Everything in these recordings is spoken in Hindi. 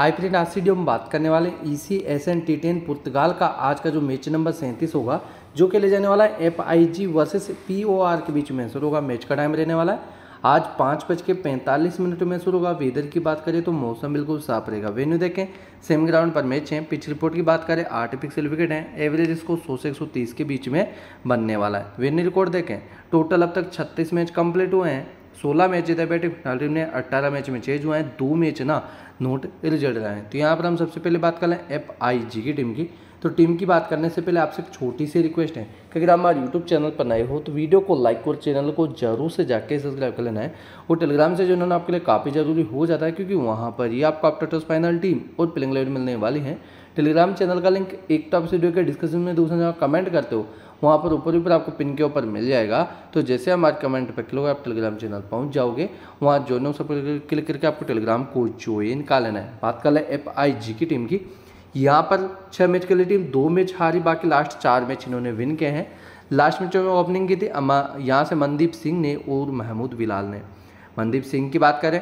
हाइप्रिड आज हम बात करने वाले E C S N T ten पुर्तगाल का आज का जो मैच नंबर सैंतीस होगा जो कि ले जाने वाला है F I G versus P O R के बीच में शुरू होगा मैच का टाइम रहने वाला है आज पाँच बज के पैंतालीस मिनट में शुरू होगा वेदर की बात करें तो मौसम बिल्कुल साफ रहेगा वेन्यू देखें सेम ग्राउंड पर मैच है पिच रिपोर्ट की बात करें आर्टिफिशियल विकेट हैं एवरेज इसको सौ से एक सौ तीस के बीच में बनने वाला है वेन्यू रिकॉर्ड देखें टोटल अब तक छत्तीस मैच कंप्लीट हुए हैं सोलह मैच जीते बैठे फिनाल टीम ने अट्ठारह मैच में चेंज हुए हैं दो मैच ना नोट रिजल्ट लाएँ तो यहाँ पर हम सबसे पहले बात कर लें एफ आई जी की टीम की तो टीम की बात करने से पहले आपसे एक छोटी सी रिक्वेस्ट है कि अगर आप हमारे यूट्यूब चैनल पर नए हो तो वीडियो को लाइक और चैनल को जरूर से जाके सब्सक्राइब कर लेना है और टेलीग्राम से जो है ना आपके लिए काफ़ी ज़रूरी हो जाता है क्योंकि वहाँ पर ही आपको आप फाइनल टीम और प्लेंग लाइट मिलने वाली हैं टेलीग्राम चैनल का लिंक एक टॉप वीडियो के डिस्क्रिप्शन में दूसरा जहाँ कमेंट करते हो वहाँ पर ऊपर ऊपर आपको पिन के ऊपर मिल जाएगा तो जैसे हमारे कमेंट पर क्लिक आप टेलीग्राम चैनल पहुँच जाओगे वहाँ जो नो सब क्लिक करके आपको टेलीग्राम को ज्वाइन कर लेना है बात कर लें एफ आई जी की टीम की यहाँ पर छः मैच के लिए टीम दो मैच हारी बाकी लास्ट चार मैच इन्होंने विन किए हैं लास्ट मैचों में ओपनिंग की थी यहाँ से मनदीप सिंह ने और महमूद बिलाल ने मनदीप सिंह की बात करें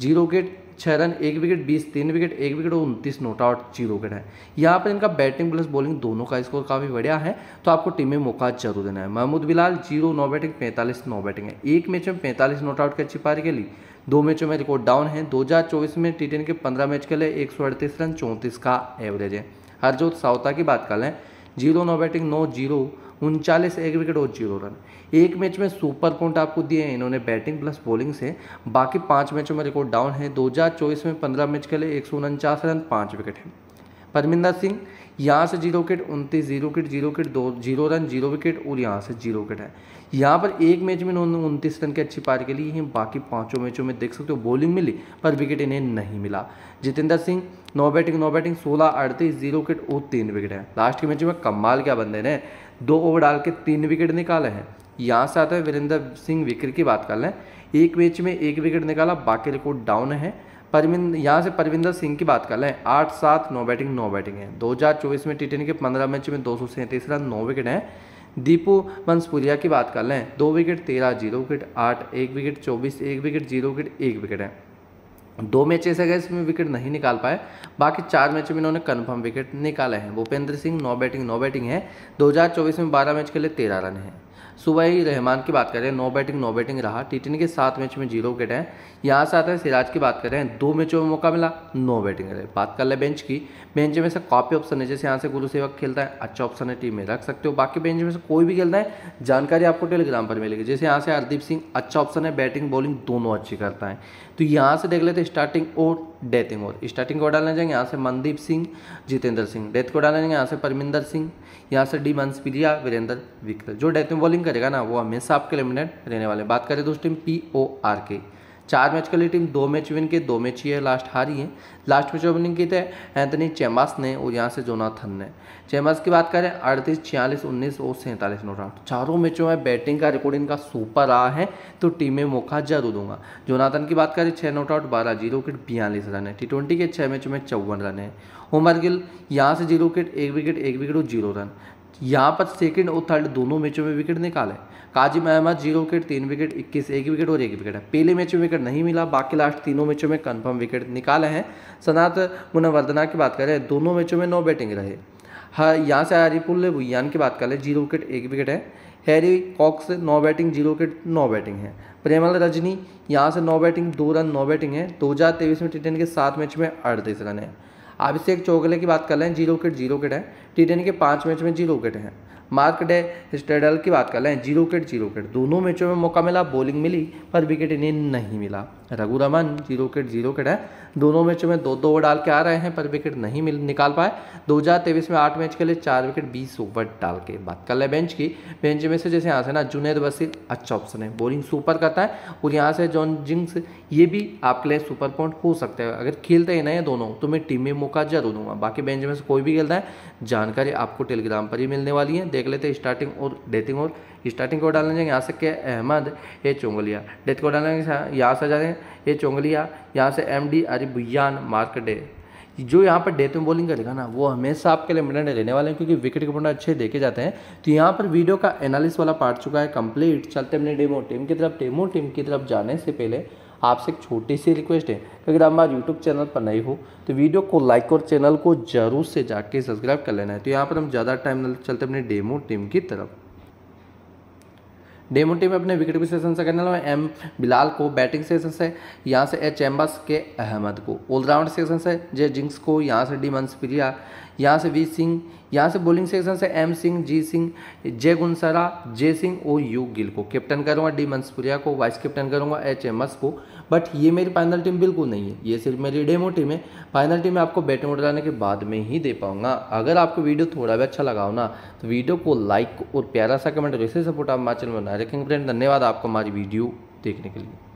जीरो गेट छः रन एक विकेट बीस तीन विकेट एक विकेट और उनतीस नोट आउट जीरो विकेट है यहाँ पर इनका बैटिंग प्लस बॉलिंग दोनों का स्कोर काफ़ी बढ़िया है तो आपको टीम में मौका जरूर देना है महमूद बिलाल जीरो नौ बैटिंग पैंतालीस नौ बैटिंग है एक मैच में पैंतालीस नोट आउट की अच्छी पारी के लिए दो मैचों में रिकॉर्ड डाउन है दो में टी के पंद्रह मैच के लिए एक रन चौंतीस का एवरेज है हरजोत सावता की बात कर लें जीरो नौ बैटिंग नौ जीरो उनचालीस एक विकेट और जीरो रन एक मैच में सुपर पॉइंट आपको दिए हैं इन्होंने बैटिंग प्लस बॉलिंग से बाकी पाँच मैचों में रिकॉर्ड डाउन है दो में पंद्रह मैच खेले एक रन पाँच विकेट हैं परमिंदर सिंह यहाँ से जीरो विकेट उनतीस जीरो विकेट जीरो विकेट दो जीरो रन जीरो विकेट और यहाँ से जीरो विकेट है यहाँ पर एक मैच में इन्होंने उनतीस रन की अच्छी पार के लिए हैं बाकी पांचों मैचों में देख सकते हो बॉलिंग मिली पर विकेट इन्हें नहीं मिला जितेंद्र सिंह नौ बैटिंग नौ बैटिंग सोलह अड़तीस जीरो विकेट और तीन विकेट है लास्ट के मैच में कमाल क्या बंदे ने दो ओवर डाल के तीन विकेट निकाले हैं यहाँ से आते हैं वीरेंद्र सिंह विकेट की बात कर लें एक मैच में एक विकेट निकाला बाकी रिकॉर्ड डाउन है परविंद यहाँ से परविंदर सिंह की बात कर लें आठ सात नौ बैटिंग नौ बैटिंग है 2024 में टी ट्वेंटी के पंद्रह मैच में दो सौ सैंतीस रन नौ विकेट हैं दीपू मंसपुरिया की बात कर लें दो विकेट तेरह जीरो विकेट आठ एक विकेट चौबीस एक विकेट जीरो विकेट एक विकेट है दो मैच ऐसे गए इसमें विकेट नहीं निकाल पाए बाकी चार मैच में इन्होंने कन्फर्म विकेट निकाले हैं भूपेंद्र सिंह नौ बैटिंग नौ बैटिंग है चौबीस में बारह मैच के लिए तेरह रन है सुबह ही रहमान की बात करें नो बैटिंग नो बैटिंग रहा टी के सात मैच में जीरो विकेट हैं यहाँ से आते हैं सिराज की बात करें दो मैचों में मौका मिला नो बैटिंग रहे बात कर ले बेंच की बेंच में से काफ़ी ऑप्शन है जैसे यहाँ से गुरु सेवक खेलता है अच्छा ऑप्शन है टीम में रख सकते हो बाकी बेंच में से कोई भी खेलता है जानकारी आपको टेलीग्राम पर मिलेगी जैसे यहाँ से हरदीप सिंह अच्छा ऑप्शन है बैटिंग बॉलिंग दोनों अच्छी करता है तो यहाँ से देख लेते स्टार्टिंग और डेथिंग और स्टार्टिंग को डालना जाएंगे यहाँ से मनदीप सिंह जितेंद्र सिंह डेथ को डालना जाएंगे यहाँ से परमिंदर सिंह यहाँ से डी मंसप्रिया वीरेंद्र विक्रल जो डेथ में बॉलिंग करेगा ना वो हमेशा आपके लिमिटेड रहने वाले बात करें दोस्तों टीम पी ओ आर के चार मैच के लिए टीम दो मैच विन के दो मैच ही है लास्ट हारी है लास्ट मैच ओपनिंग की थे एंथनी चेमास ने और यहाँ से जोनाथन ने चेमास की बात करें अड़तीस छियालीस उन्नीस और सैंतालीस नोट आउट चारों मैचों में बैटिंग का रिकॉर्ड इनका सुपर रहा है तो टीम में मौका जरूर दूंगा जोनाथन की बात करें छः नोट आउट बारह जीरो विकेट बयालीस रन है टी ट्वेंटी के छः मैचों में चौवन रन है उमर गिल यहाँ से जीरो विकेट एक विकेट एक विकेट और जीरो रन यहाँ पर सेकेंड और थर्ड दोनों मैचों में विकेट निकाले काजिम अहमद जीरो विकेट तीन विकेट इक्कीस एक विकेट और एक विकेट है पहले मैच में विकेट नहीं मिला बाकी लास्ट तीनों मैचों में कंफर्म विकेट निकाले हैं सनात मुनवर्धना की बात करें दोनों मैचों में नौ बैटिंग रहे हाँ यहाँ से हरीपुल भुयान की बात कर जीरो विकेट एक विकेट है हैरी कॉक्स नौ बैटिंग जीरो विकेट नौ बैटिंग है प्रेमल रजनी यहाँ से नौ बैटिंग दो रन नौ बैटिंग है दो हज़ार तेईस में टी के सात मैच में अड़तीस रन है अभिषेक चौगले की बात कर लें जीरो किट जीरो किट है टी के पाँच मैच में जीरो विकेट हैं मार्क डे स्टेडल की बात कर लें जीरो विकेट जीरो विकेट दोनों मैचों में मौका मिला बॉलिंग मिली पर विकेट इन्हें नहीं मिला Raghu Raman zero wicket zero wicket है दोनों मैचों में दो दो ओवर डाल के आ रहे हैं पर विकेट नहीं मिल निकाल पाए तेईस में आठ मैच के लिए चार विकेट बीस ओवर डाल के बात कर लें बेंच की बेंच में से जैसे यहाँ से ना जुनेद वसीर अच्छा ऑप्शन है बॉलिंग सुपर करता है और यहाँ से जॉन जिंग्स ये भी आपके लिए सुपर पॉइंट हो सकता है अगर खेलते ही नहीं दोनों तो मैं टीम में मौका जरूर दूंगा बाकी बेंच में से कोई भी खेलता है जानकारी आपको टेलीग्राम पर ही मिलने वाली है देख लेते हैं स्टार्टिंग और डेथिंग और स्टार्टिंग को डालने जाएंगे यहाँ से के अहमद ए चोंगलिया डेथ को डालना हाँ, यहाँ से जाए ए चोंगलिया यहाँ से एम डी अरिबुयान मार्क डे जो यहाँ पर डेथ में बॉलिंग करेगा ना वो हमेशा आपके लिए मिनट रहने वाले हैं क्योंकि विकेट के पॉइंट अच्छे देखे जाते हैं तो यहाँ पर वीडियो का एनालिस वाला पार्ट चुका है कंप्लीट चलते अपने डेमो टीम की तरफ डेमो टीम की तरफ जाने से पहले आपसे एक छोटी सी रिक्वेस्ट है अगर आप हमारे यूट्यूब चैनल पर नए हो तो वीडियो को लाइक और चैनल को जरूर से जाके सब्सक्राइब कर लेना है तो यहाँ पर हम ज़्यादा टाइम चलते अपने डेमो टीम की तरफ डेमो टीम अपने विकेट सेशन से करने वाले एम बिलाल को बैटिंग सेशन से यहाँ से एच चैम्बर्स के अहमद को ऑलराउंड सेशन से जे जिंग्स को यहाँ से डी मनसप्रिया यहाँ से वी सिंह यहाँ से बॉलिंग सेक्शन से एम सिंह जी सिंह जय गुनसरा जय सिंह और यू गिल को कैप्टन करूँगा डी मंसप्रिया को वाइस कैप्टन करूँगा एच चैम्बर्स को बट ये मेरी फाइनल टीम बिल्कुल नहीं है ये सिर्फ मेरी डेमो टीम है फाइनल टीम मैं आपको बैटिंग मोड डालने के बाद में ही दे पाऊंगा अगर आपको वीडियो थोड़ा भी अच्छा लगाओ ना तो वीडियो को लाइक और प्यारा सा कमेंट वैसे सपोर्ट आप हमारे चैनल बनाए रखेंगे फ्रेंड धन्यवाद आपको हमारी वीडियो देखने के लिए